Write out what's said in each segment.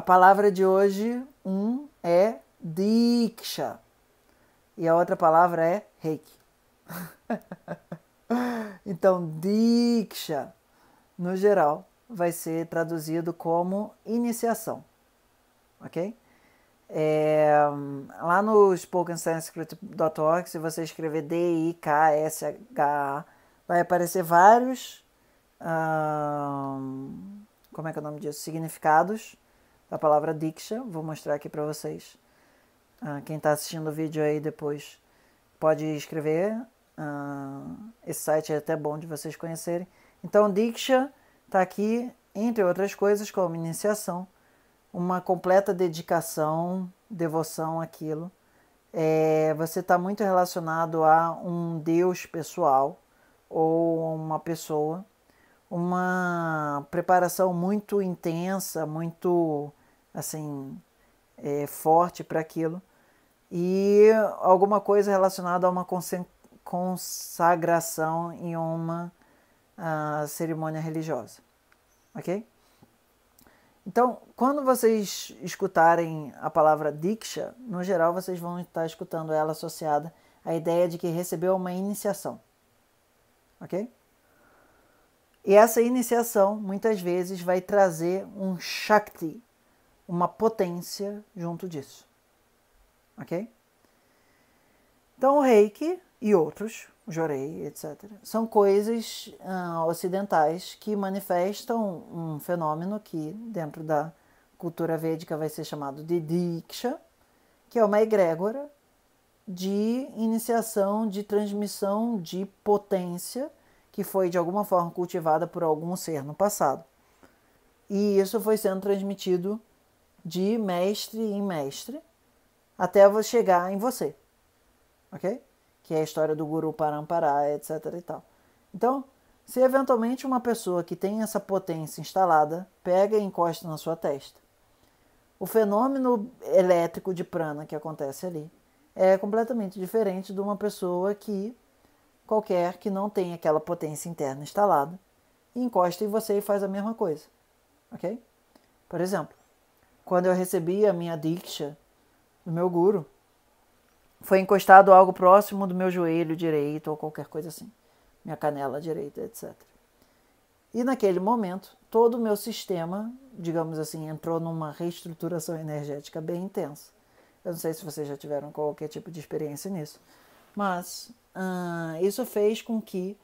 A palavra de hoje, um, é Diksha. E a outra palavra é Reiki. então, Diksha, no geral, vai ser traduzido como iniciação. Ok? É, lá no spokensanskrit.org, se você escrever D-I-K-S-H-A, vai aparecer vários. como é que é o nome disso? Significados da palavra Diksha. Vou mostrar aqui para vocês. Ah, quem está assistindo o vídeo aí depois pode escrever. Ah, esse site é até bom de vocês conhecerem. Então, Diksha está aqui, entre outras coisas, como iniciação, uma completa dedicação, devoção àquilo. É, você está muito relacionado a um Deus pessoal ou uma pessoa, uma preparação muito intensa, muito assim é, forte para aquilo e alguma coisa relacionada a uma consagração em uma uh, cerimônia religiosa, ok? Então, quando vocês escutarem a palavra diksha, no geral vocês vão estar escutando ela associada à ideia de que recebeu uma iniciação, ok? E essa iniciação muitas vezes vai trazer um Shakti, uma potência junto disso. Ok? Então, o reiki e outros, jorei, etc., são coisas uh, ocidentais que manifestam um fenômeno que, dentro da cultura védica, vai ser chamado de diksha, que é uma egrégora de iniciação, de transmissão de potência que foi de alguma forma cultivada por algum ser no passado. E isso foi sendo transmitido de mestre em mestre até chegar em você, ok? Que é a história do Guru Parampara, etc e tal. Então, se eventualmente uma pessoa que tem essa potência instalada pega e encosta na sua testa, o fenômeno elétrico de prana que acontece ali é completamente diferente de uma pessoa que qualquer que não tem aquela potência interna instalada encosta em você e faz a mesma coisa, ok? Por exemplo, quando eu recebi a minha diksha do meu guru, foi encostado algo próximo do meu joelho direito ou qualquer coisa assim, minha canela direita, etc. E naquele momento, todo o meu sistema, digamos assim, entrou numa reestruturação energética bem intensa. Eu não sei se vocês já tiveram qualquer tipo de experiência nisso, mas ah, isso fez com que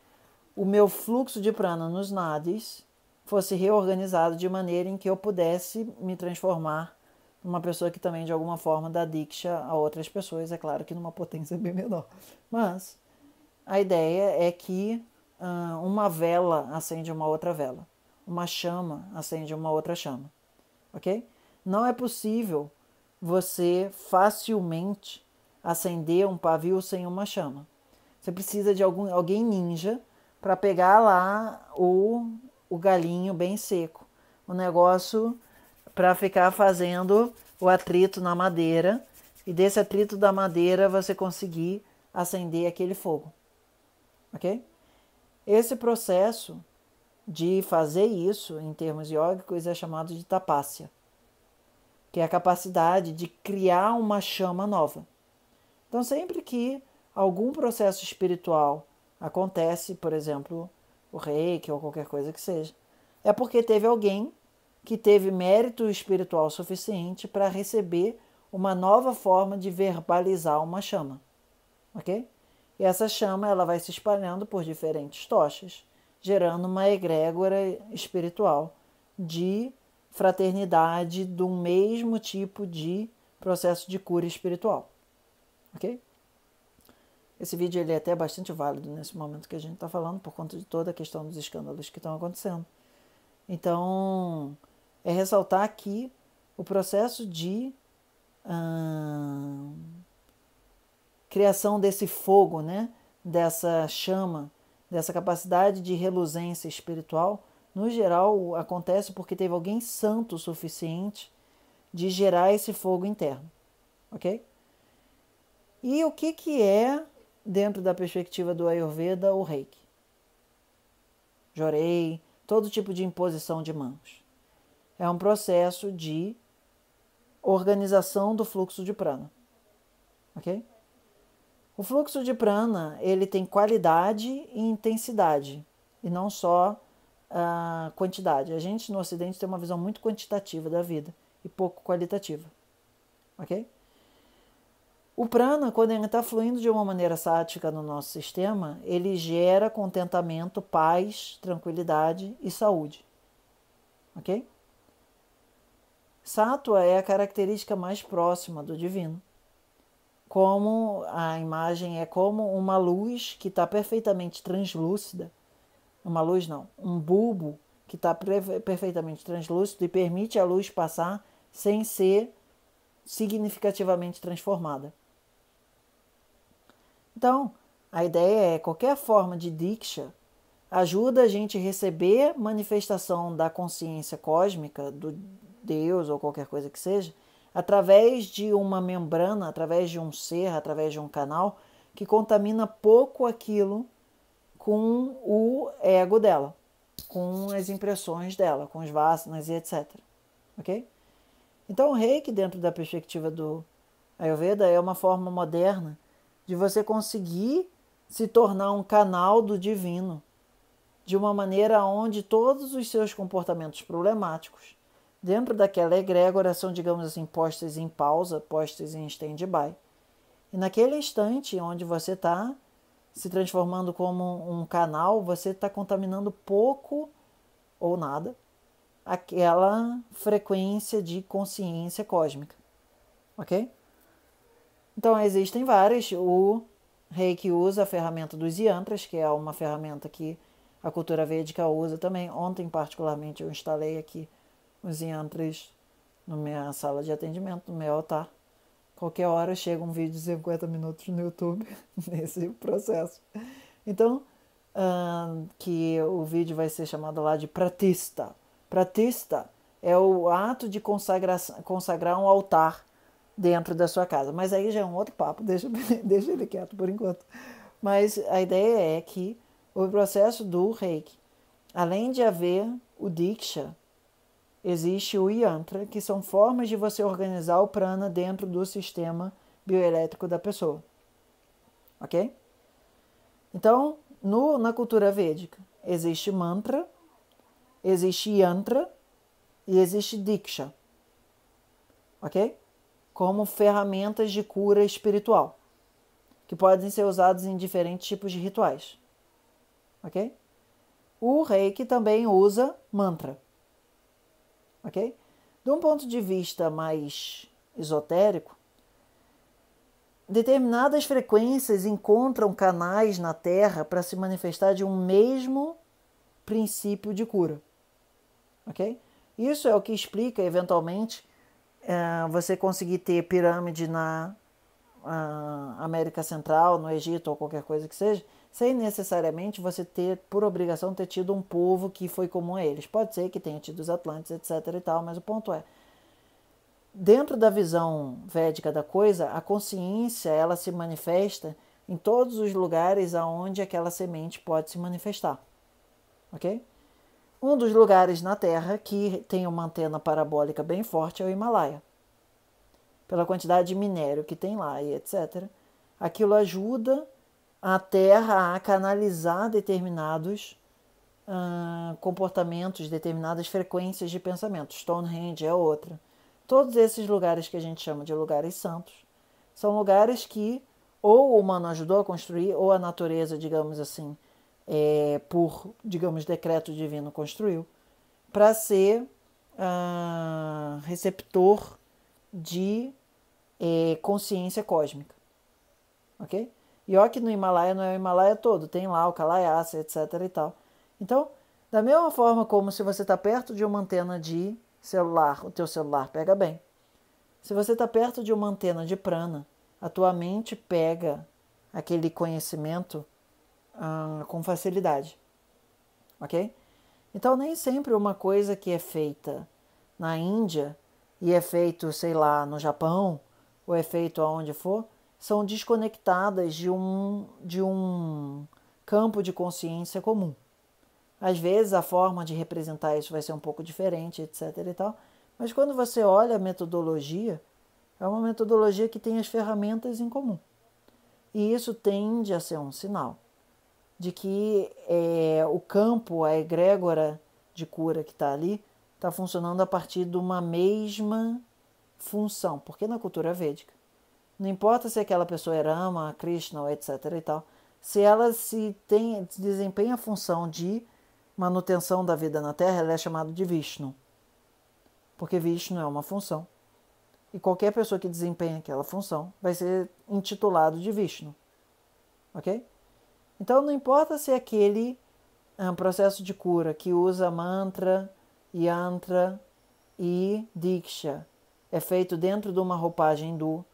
o meu fluxo de prana nos nadis fosse reorganizado de maneira em que eu pudesse me transformar numa pessoa que também de alguma forma dá diksha a outras pessoas, é claro que numa potência bem menor. Mas a ideia é que ah, uma vela acende uma outra vela, uma chama acende uma outra chama, ok? Não é possível você facilmente acender um pavio sem uma chama. Você precisa de algum, alguém ninja para pegar lá o o galinho bem seco. O negócio para ficar fazendo o atrito na madeira e desse atrito da madeira você conseguir acender aquele fogo. Ok? Esse processo de fazer isso em termos iógicos é chamado de tapácia, que é a capacidade de criar uma chama nova. Então, sempre que algum processo espiritual acontece, por exemplo, o reiki ou qualquer coisa que seja, é porque teve alguém que teve mérito espiritual suficiente para receber uma nova forma de verbalizar uma chama, ok? E essa chama ela vai se espalhando por diferentes tochas, gerando uma egrégora espiritual de fraternidade do mesmo tipo de processo de cura espiritual, ok? Esse vídeo ele é até bastante válido nesse momento que a gente está falando, por conta de toda a questão dos escândalos que estão acontecendo. Então, é ressaltar aqui o processo de hum, criação desse fogo, né? dessa chama, dessa capacidade de reluzência espiritual, no geral acontece porque teve alguém santo o suficiente de gerar esse fogo interno, ok? E o que, que é dentro da perspectiva do Ayurveda, o reiki. Jorei, todo tipo de imposição de mãos. É um processo de organização do fluxo de prana. Ok? O fluxo de prana ele tem qualidade e intensidade e não só a ah, quantidade. A gente no Ocidente tem uma visão muito quantitativa da vida e pouco qualitativa, ok? O prana, quando ele está fluindo de uma maneira sática no nosso sistema, ele gera contentamento, paz, tranquilidade e saúde. Ok? Sátua é a característica mais próxima do divino. Como a imagem é como uma luz que está perfeitamente translúcida, uma luz não, um bulbo que está perfeitamente translúcido e permite a luz passar sem ser significativamente transformada. Então, a ideia é qualquer forma de diksha ajuda a gente a receber manifestação da consciência cósmica, do Deus ou qualquer coisa que seja, através de uma membrana, através de um ser, através de um canal que contamina pouco aquilo com o ego dela, com as impressões dela, com os vasanas e etc. Ok? Então, o reiki, dentro da perspectiva do Ayurveda, é uma forma moderna de você conseguir se tornar um canal do divino, de uma maneira onde todos os seus comportamentos problemáticos, dentro daquela egrégora, são, digamos assim, postos em pausa, postos em stand-by. E naquele instante onde você está se transformando como um canal, você está contaminando pouco ou nada aquela frequência de consciência cósmica, ok? Então, existem várias. O reiki usa a ferramenta dos yantras, que é uma ferramenta que a cultura védica usa também. Ontem, particularmente, eu instalei aqui os yantras na minha sala de atendimento, no meu altar. Qualquer hora chega um vídeo de 50 minutos no YouTube nesse processo. Então, que o vídeo vai ser chamado lá de pratista. Pratista é o ato de consagrar um altar dentro da sua casa. Mas aí já é um outro papo, deixa, deixa ele quieto por enquanto. Mas a ideia é que o processo do reiki, além de haver o diksha, existe o yantra, que são formas de você organizar o prana dentro do sistema bioelétrico da pessoa. Ok? Então, no, na cultura védica, existe mantra, existe yantra e existe diksha. Ok? como ferramentas de cura espiritual, que podem ser usados em diferentes tipos de rituais. Ok? O reiki também usa mantra. Ok? De um ponto de vista mais esotérico, determinadas frequências encontram canais na Terra para se manifestar de um mesmo princípio de cura. Ok? Isso é o que explica, eventualmente, ah, você conseguir ter pirâmide na uh, América Central, no Egito ou qualquer coisa que seja, sem necessariamente você ter, por obrigação, ter tido um povo que foi comum a eles. Pode ser que tenha tido os Atlantes, etc. e tal, mas o ponto é, dentro da visão védica da coisa, a consciência ela se manifesta em todos os lugares aonde aquela semente pode se manifestar, ok? Um dos lugares na Terra que tem uma antena parabólica bem forte é o Himalaia. Pela quantidade de minério que tem lá e etc., aquilo ajuda a Terra a canalizar determinados uh, comportamentos, determinadas frequências de pensamento. Stonehenge é outra. Todos esses lugares que a gente chama de lugares santos são lugares que ou o humano ajudou a construir, ou a natureza, digamos assim, é, por, digamos, decreto divino construiu, para ser ah, receptor de é, consciência cósmica. Ok? E ó que no Himalaia não é o Himalaia todo, tem lá o Kalayasa, etc e tal. Então, da mesma forma como se você está perto de uma antena de celular, o teu celular pega bem. Se você está perto de uma antena de prana, a tua mente pega aquele conhecimento ah, com facilidade, ok? Então nem sempre uma coisa que é feita na Índia e é feito, sei lá, no Japão ou é feito aonde for, são desconectadas de um de um campo de consciência comum. Às vezes a forma de representar isso vai ser um pouco diferente, etc. e tal. Mas quando você olha a metodologia, é uma metodologia que tem as ferramentas em comum. E isso tende a ser um sinal de que é, o campo, a egrégora de cura que está ali, está funcionando a partir de uma mesma função, porque na cultura védica, não importa se aquela pessoa é Rama, Krishna, ou etc. e tal, se ela se tem, se desempenha a função de manutenção da vida na Terra, ela é chamada de Vishnu, porque Vishnu é uma função. E qualquer pessoa que desempenha aquela função vai ser intitulado de Vishnu. Ok? Então, não importa se é aquele é um processo de cura que usa mantra, yantra e diksha é feito dentro de uma roupagem hindu,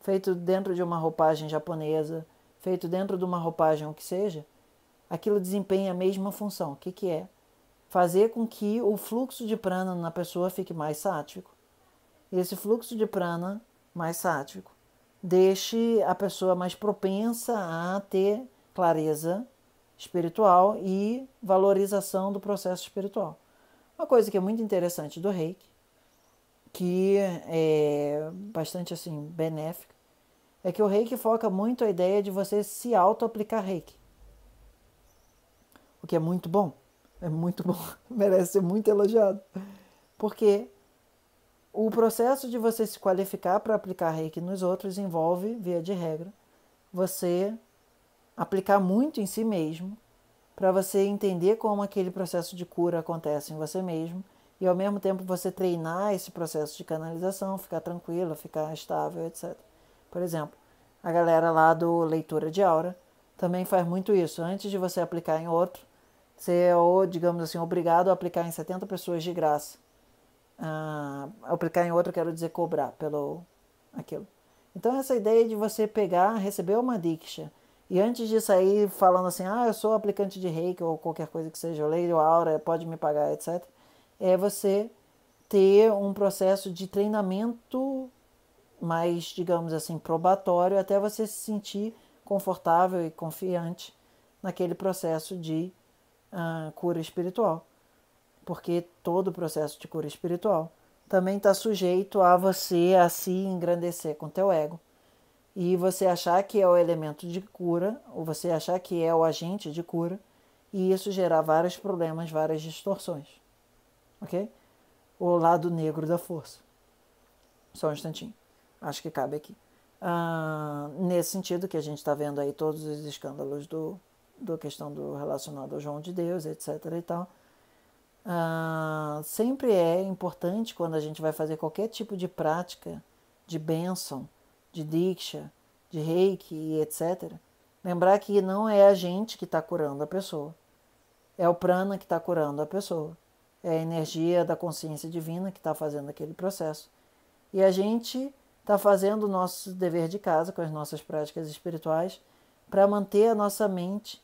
feito dentro de uma roupagem japonesa, feito dentro de uma roupagem o que seja, aquilo desempenha a mesma função. O que, que é? Fazer com que o fluxo de prana na pessoa fique mais sático. Esse fluxo de prana mais sático deixe a pessoa mais propensa a ter clareza espiritual e valorização do processo espiritual. Uma coisa que é muito interessante do reiki, que é bastante assim benéfica, é que o reiki foca muito a ideia de você se auto-aplicar reiki. O que é muito bom, é muito bom, merece ser muito elogiado. Porque o processo de você se qualificar para aplicar reiki nos outros envolve, via de regra, você aplicar muito em si mesmo, para você entender como aquele processo de cura acontece em você mesmo e ao mesmo tempo você treinar esse processo de canalização, ficar tranquila, ficar estável, etc. Por exemplo, a galera lá do leitura de aura também faz muito isso. Antes de você aplicar em outro, você é, digamos assim, obrigado a aplicar em 70 pessoas de graça. Ah, aplicar em outro, quero dizer, cobrar pelo aquilo. Então, essa ideia de você pegar, receber uma diksha e antes de sair falando assim, ah, eu sou aplicante de reiki ou qualquer coisa que seja, eu leio aura, pode me pagar, etc. É você ter um processo de treinamento mais, digamos assim, probatório até você se sentir confortável e confiante naquele processo de uh, cura espiritual. Porque todo o processo de cura espiritual também está sujeito a você a se engrandecer com teu ego e você achar que é o elemento de cura, ou você achar que é o agente de cura, e isso gerar vários problemas, várias distorções. Ok? O lado negro da força. Só um instantinho. Acho que cabe aqui. Ah, nesse sentido que a gente está vendo aí todos os escândalos do, do questão do relacionado ao João de Deus, etc. e tal. Ah, sempre é importante quando a gente vai fazer qualquer tipo de prática de bênção de Diksha, de Reiki e etc., lembrar que não é a gente que está curando a pessoa. É o prana que está curando a pessoa. É a energia da consciência divina que está fazendo aquele processo. E a gente está fazendo o nosso dever de casa com as nossas práticas espirituais para manter a nossa mente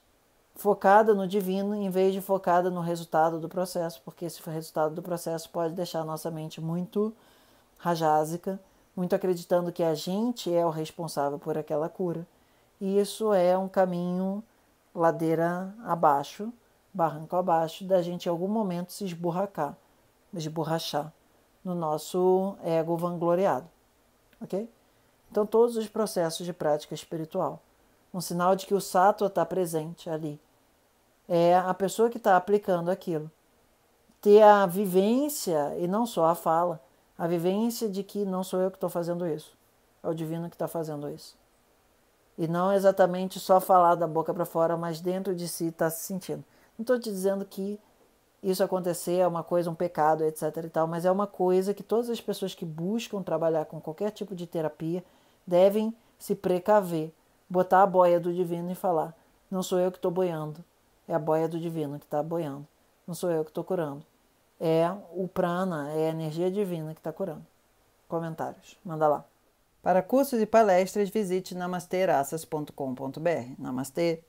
focada no divino em vez de focada no resultado do processo, porque esse resultado do processo pode deixar a nossa mente muito rajásica muito acreditando que a gente é o responsável por aquela cura. E isso é um caminho ladeira abaixo, barranco abaixo, da gente em algum momento se esborracar, esborrachar no nosso ego vangloriado. Ok? Então, todos os processos de prática espiritual. Um sinal de que o sattva está presente ali. É a pessoa que está aplicando aquilo. Ter a vivência e não só a fala a vivência de que não sou eu que estou fazendo isso, é o divino que está fazendo isso. E não exatamente só falar da boca para fora, mas dentro de si está se sentindo. Não estou te dizendo que isso acontecer é uma coisa, um pecado, etc. e tal, mas é uma coisa que todas as pessoas que buscam trabalhar com qualquer tipo de terapia devem se precaver, botar a boia do divino e falar: não sou eu que estou boiando, é a boia do divino que está boiando, não sou eu que estou curando, é o prana, é a energia divina que está curando. Comentários, manda lá. Para cursos e palestras, visite namasterassas.com.br. Namastê!